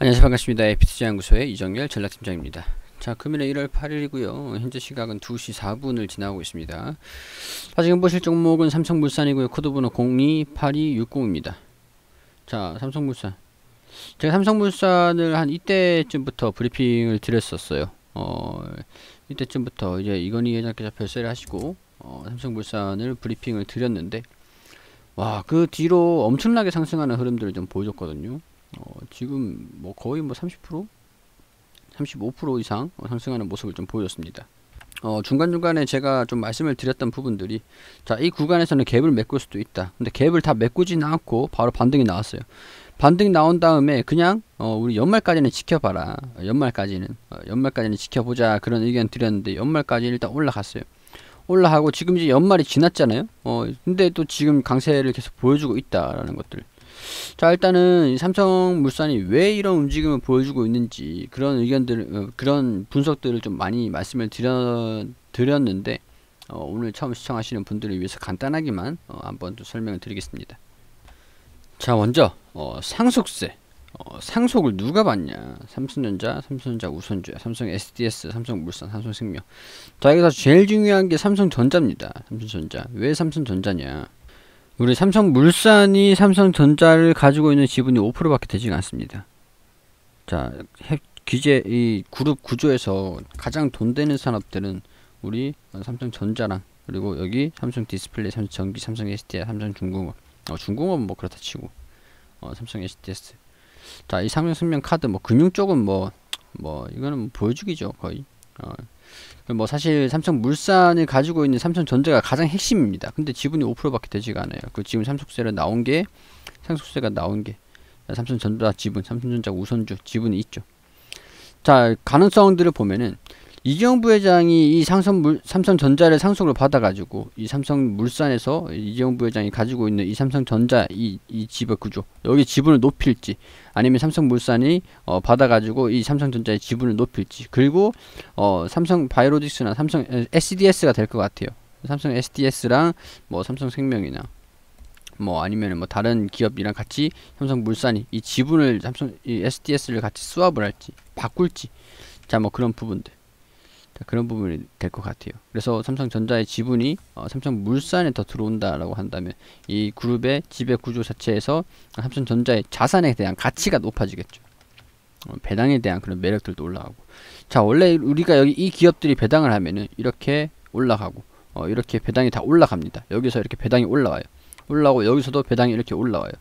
안녕하세요 반갑습니다 에피티지 연구소의 이정열 전략팀장입니다 자 금일은 1월 8일이고요 현재 시각은 2시 4분을 지나고 있습니다 자 지금 보실 종목은 삼성물산이고요 코드번호 028260입니다 자 삼성물산 제가 삼성물산을 한 이때쯤부터 브리핑을 드렸었어요 어 이때쯤부터 이제 이건희 회장께서 별세를 하시고 어, 삼성물산을 브리핑을 드렸는데 와 그 뒤로 엄청나게 상승하는 흐름들을 좀 보여줬거든요 어, 지금 뭐 거의 뭐 30% 35% 이상 상승하는 모습을 좀 보여줬습니다. 어, 중간중간에 제가 좀 말씀을 드렸던 부분들이 자이 구간에서는 갭을 메꿀 수도 있다. 근데 갭을 다 메꾸진 않고 바로 반등이 나왔어요. 반등이 나온 다음에 그냥 어, 우리 연말까지는 지켜봐라. 연말까지는 어, 연말까지는 지켜보자 그런 의견 드렸는데 연말까지 일단 올라갔어요. 올라가고 지금 이제 연말이 지났잖아요. 어, 근데 또 지금 강세를 계속 보여주고 있다라는 것들. 자 일단은 삼성물산이 왜 이런 움직임을 보여주고 있는지 그런 의견들 어, 그런 분석들을 좀 많이 말씀을 드려, 드렸는데 어, 오늘 처음 시청하시는 분들을 위해서 간단하게만 어, 한번 또 설명을 드리겠습니다. 자 먼저 어, 상속세 어, 상속을 누가 받냐 삼성전자, 삼성전자 우선주, 야 삼성 SDS, 삼성물산, 삼성생명 자 여기서 제일 중요한 게 삼성전자입니다. 삼성전자 왜 삼성전자냐 우리 삼성물산이 삼성전자를 가지고 있는 지분이 5%밖에 되지 않습니다. 자, 규제 이 그룹 구조에서 가장 돈 되는 산업들은 우리 삼성전자랑 그리고 여기 삼성 디스플레이, 삼성 전기, 삼성 SDI, 삼성 중공업. 어, 중공업뭐 그렇다 치고. 어, 삼성 HTS. 자, 이 삼성 생명 카드 뭐 금융 쪽은 뭐뭐 뭐 이거는 보여주기죠, 거의. 어, 뭐 사실 삼성 물산을 가지고 있는 삼성전자가 가장 핵심입니다. 근데 지분이 5%밖에 되지가 않아요. 그 지금 삼성세를 나온 게삼성세가 나온 게 삼성전자 지분, 삼성전자 우선주 지분이 있죠. 자 가능성들을 보면은 이재용 부회장이 이 삼성 물, 삼성전자를 상속을 받아가지고 이 삼성물산에서 이재용 부회장이 가지고 있는 이 삼성전자 이, 이 지배 구조 여기 지분을 높일지 아니면 삼성물산이 어, 받아가지고 이 삼성전자의 지분을 높일지 그리고 어, 삼성 바이오로직스나 삼성 SDS가 될 것 같아요. 삼성 SDS랑 뭐 삼성생명이나 뭐 아니면 뭐 다른 기업이랑 같이 삼성물산이 이 지분을 삼성 이 SDS를 같이 수합을 할지 바꿀지 자 뭐 그런 부분들. 그러니까 그런 부분이 될 것 같아요. 그래서 삼성전자의 지분이 어, 삼성물산에 더 들어온다라고 한다면 이 그룹의 지배 구조 자체에서 삼성전자의 자산에 대한 가치가 높아지겠죠. 어, 배당에 대한 그런 매력들도 올라가고. 자, 원래 우리가 여기 이 기업들이 배당을 하면은 이렇게 올라가고 어, 이렇게 배당이 다 올라갑니다. 여기서 이렇게 배당이 올라와요. 올라오고 여기서도 배당이 이렇게 올라와요.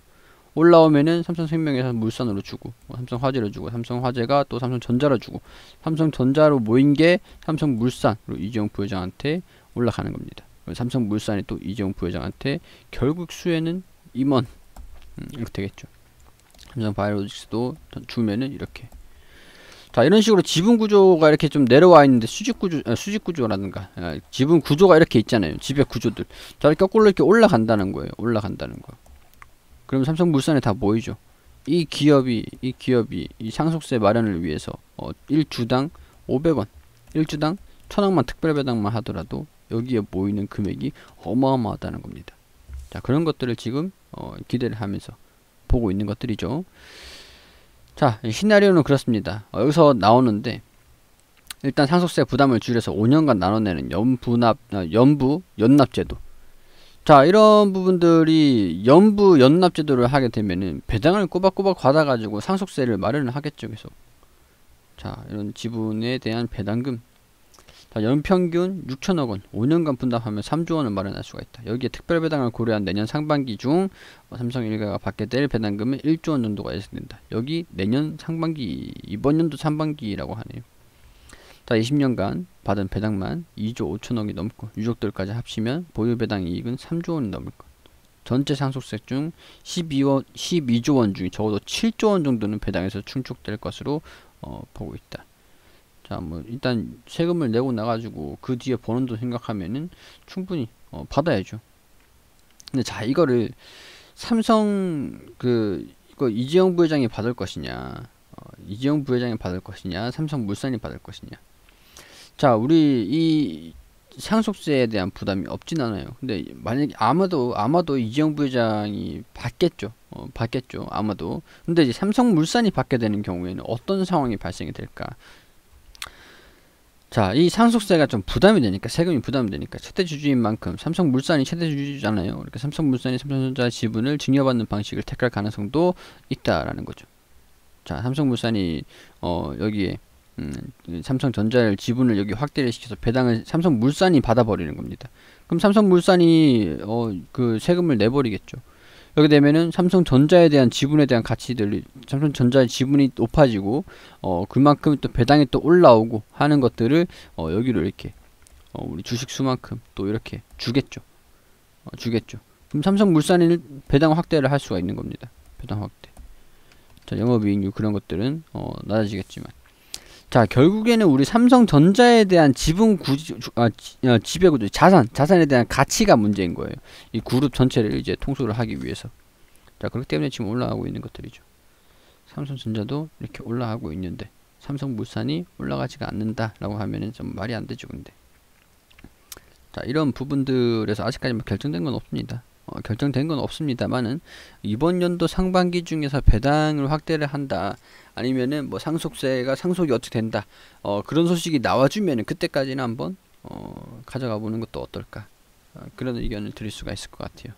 올라오면은 삼성생명에서 물산으로 주고 뭐 삼성화재를 주고 삼성화재가 또 삼성전자를 주고 삼성전자로 모인 게 삼성물산 으로 이재용 부회장한테 올라가는 겁니다. 삼성물산이 또 이재용 부회장한테 결국 수혜는 임원 음, 이렇게 되겠죠. 삼성바이오로직스도 주면은 이렇게 자 이런 식으로 지분 구조가 이렇게 좀 내려와 있는데 수직 구조 아, 수직 구조라든가 아, 지분 구조가 이렇게 있잖아요 지배 구조들 자 이렇게 거꾸로 이렇게 올라간다는 거예요 올라간다는 거 그럼 삼성물산에 다 모이죠. 이 기업이 이 기업이 이 상속세 마련을 위해서 어 1주당 500원, 1주당 1000원만 특별 배당만 하더라도 여기에 모이는 금액이 어마어마하다는 겁니다. 자, 그런 것들을 지금 어 기대를 하면서 보고 있는 것들이죠. 자, 시나리오는 그렇습니다. 어 여기서 나오는데 일단 상속세 부담을 줄여서 5년간 나눠내는 연부납 아, 연부 연납제도 자 이런 부분들이 연부 연납 제도를 하게 되면은 배당을 꼬박꼬박 받아가지고 상속세를 마련을 하겠죠 계속 자 이런 지분에 대한 배당금 자 연평균 6천억 원 5년간 분담하면 3조 원을 마련할 수가 있다 여기에 특별 배당을 고려한 내년 상반기 중 어, 삼성 일가가 받게 될 배당금은 1조 원 정도가 예상된다 여기 내년 상반기 이번 연도 상반기라고 하네요 자 20년간 받은 배당만 2조 5천억이 넘고 유족들까지 합치면 보유 배당 이익은 3조 원이 넘을 것. 전체 상속세 중 12원, 12조 원 중에 적어도 7조 원 정도는 배당에서 충족될 것으로 어, 보고 있다. 자, 뭐 일단 세금을 내고 나가지고 그 뒤에 버는 돈 생각하면은 충분히 어, 받아야죠. 근데 자 이거를 삼성 그 이거 이재용 부회장이 받을 것이냐, 어, 이재용 부회장이 받을 것이냐, 삼성 물산이 받을 것이냐. 자, 우리 이 상속세에 대한 부담이 없진 않아요. 근데 만약 에 아마도 아마도 이재용 부회장이 받겠죠. 어, 받겠죠. 아마도. 근데 이제 삼성물산이 받게 되는 경우에는 어떤 상황이 발생이 될까? 자, 이 상속세가 좀 부담이 되니까 세금이 부담이 되니까 최대 주주인 만큼 삼성물산이 최대 주주잖아요. 그러니까 삼성물산이 삼성전자 지분을 증여받는 방식을 택할 가능성도 있다라는 거죠. 자, 삼성물산이 어 여기에 음, 삼성전자를 지분을 여기 확대를 시켜서 배당을 삼성물산이 받아버리는 겁니다. 그럼 삼성물산이 어, 그 세금을 내버리겠죠. 그렇게 되면은 삼성전자에 대한 지분에 대한 가치들이 삼성전자의 지분이 높아지고 어 그만큼 또 배당이 또 올라오고 하는 것들을 어 여기로 이렇게 어 우리 주식 수만큼 또 이렇게 주겠죠. 어 주겠죠. 그럼 삼성물산이 배당 확대를 할 수가 있는 겁니다. 배당 확대. 자, 영업이익률 그런 것들은 어 낮아지겠지만 자 결국에는 우리 삼성전자에 대한 지분 구지 아, 어, 지배 구조 자산 자산에 대한 가치가 문제인 거예요 이 그룹 전체를 이제 통솔를 하기 위해서 자 그렇기 때문에 지금 올라가고 있는 것들이죠 삼성전자도 이렇게 올라가고 있는데 삼성물산이 올라가지가 않는다 라고 하면은 좀 말이 안 되죠 근데 자 이런 부분들에서 아직까지 뭐 결정된 건 없습니다 어, 결정된 건 없습니다만은 이번 연도 상반기 중에서 배당을 확대를 한다 아니면은 뭐 상속세가 상속이 어떻게 된다 어, 그런 소식이 나와주면은 그때까지는 한번 어, 가져가 보는 것도 어떨까 어, 그런 의견을 드릴 수가 있을 것 같아요.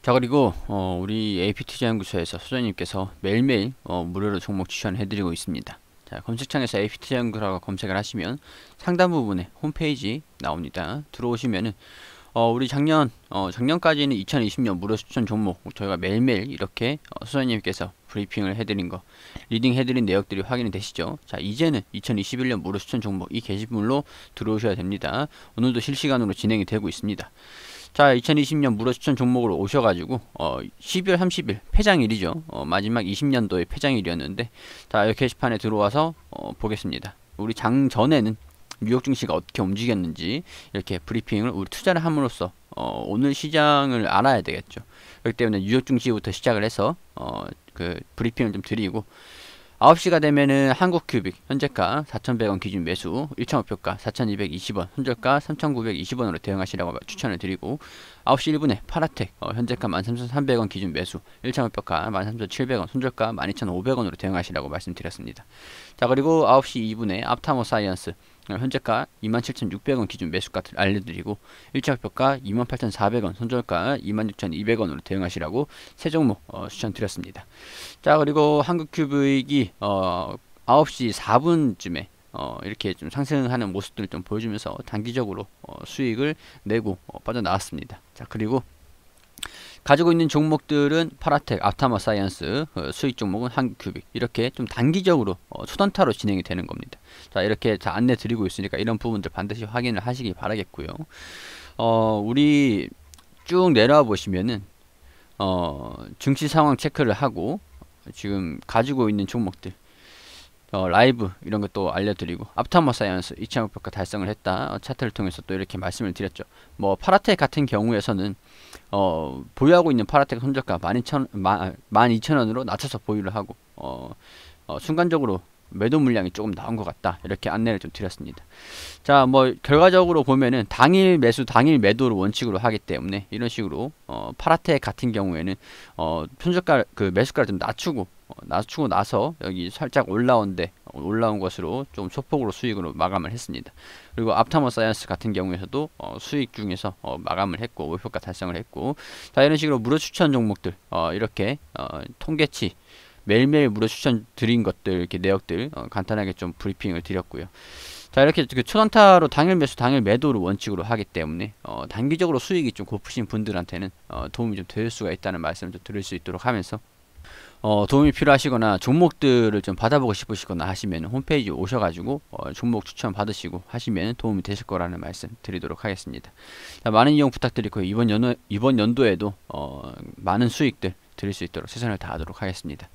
자 그리고 어, 우리 AP투자연구소에서 소장님께서 매일매일 어, 무료로 종목 추천해드리고 있습니다. 자, 검색창에서 AP투자연구라고 검색을 하시면 상단 부분에 홈페이지 나옵니다. 들어오시면은 어, 우리 작년, 어, 작년까지는 2020년 무료 추천 종목 저희가 매일매일 이렇게 어, 수사님께서 브리핑을 해드린 거, 리딩 해드린 내역들이 확인이 되시죠? 자, 이제는 2021년 무료 추천 종목 이 게시물로 들어오셔야 됩니다. 오늘도 실시간으로 진행이 되고 있습니다. 자, 2020년 무료 추천 종목으로 오셔가지고 어, 12월 30일 폐장일이죠. 어, 마지막 20년도의 폐장일이었는데, 자, 이 게시판에 들어와서 어, 보겠습니다. 우리 장 전에는 뉴욕 증시가 어떻게 움직였는지 이렇게 브리핑을 우리 투자를 함으로써 어, 오늘 시장을 알아야 되겠죠. 그렇기 때문에 뉴욕 증시부터 시작을 해서 어, 그 브리핑을 좀 드리고 9시가 되면은 한국 큐빅 현재가 4,100원 기준 매수 1 0 0 0표가 4,220원 손절가 3,920원으로 대응하시라고 추천을 드리고 9시 1분에 파라텍 어, 현재가 13,300원 기준 매수 1 0 0 0표가 13,700원 손절가 12,500원으로 대응하시라고 말씀드렸습니다. 자 그리고 9시 2분에 앞타모 사이언스 네, 현재가 27,600원 기준 매수가 알려드리고 일차표가 28,400원 손절가 26,200원으로 대응하시라고 세 종목 어, 추천드렸습니다. 자 그리고 한국큐브익이 어, 9시 4분쯤에 어, 이렇게 좀 상승하는 모습들을 좀 보여주면서 단기적으로 어, 수익을 내고 어, 빠져나왔습니다. 자 그리고 가지고 있는 종목들은 파라텍, 아타마 사이언스, 어, 수익 종목은 한큐빅 이렇게 좀 단기적으로 어, 초단타로 진행이 되는 겁니다. 자 이렇게 자 안내 드리고 있으니까 이런 부분들 반드시 확인을 하시기 바라겠고요. 어 우리 쭉 내려와 보시면은 어 증시 상황 체크를 하고 지금 가지고 있는 종목들 어, 라이브 이런 것도 알려드리고 아프타머 사이언스 2차원 평가 달성을 했다 어, 차트를 통해서 또 이렇게 말씀을 드렸죠 뭐파라테 같은 경우에서는 어, 보유하고 있는 파라테 손절가 12,000원으로 낮춰서 보유를 하고 어, 어, 순간적으로 매도 물량이 조금 나온 것 같다 이렇게 안내를 좀 드렸습니다 자 뭐 결과적으로 보면은 당일 매수 당일 매도를 원칙으로 하기 때문에 이런 식으로 어, 파라테 같은 경우에는 어, 손절가 그 매수가를 좀 낮추고 어, 낮추고 나서 여기 살짝 올라온데 올라온 것으로 좀 소폭으로 수익으로 마감을 했습니다. 그리고 앞타머 사이언스 같은 경우에서도 어, 수익 중에서 어, 마감을 했고 목표가 달성을 했고 자 이런 식으로 무료 추천 종목들 어, 이렇게 어, 통계치 매일매일 무료 추천 드린 것들 이렇게 내역들 어, 간단하게 좀 브리핑을 드렸고요. 자 이렇게 그 초단타로 당일 매수 당일 매도를 원칙으로 하기 때문에 어, 단기적으로 수익이 좀 고프신 분들한테는 어, 도움이 좀 될 수가 있다는 말씀을 좀 드릴 수 있도록 하면서 어, 도움이 필요하시거나 종목들을 좀 받아보고 싶으시거나 하시면 홈페이지 오셔가지고 어, 종목 추천 받으시고 하시면 도움이 되실 거라는 말씀 드리도록 하겠습니다. 자, 많은 이용 부탁드리고 이번 연 이번 연도에도 어, 많은 수익들 드릴 수 있도록 최선을 다하도록 하겠습니다.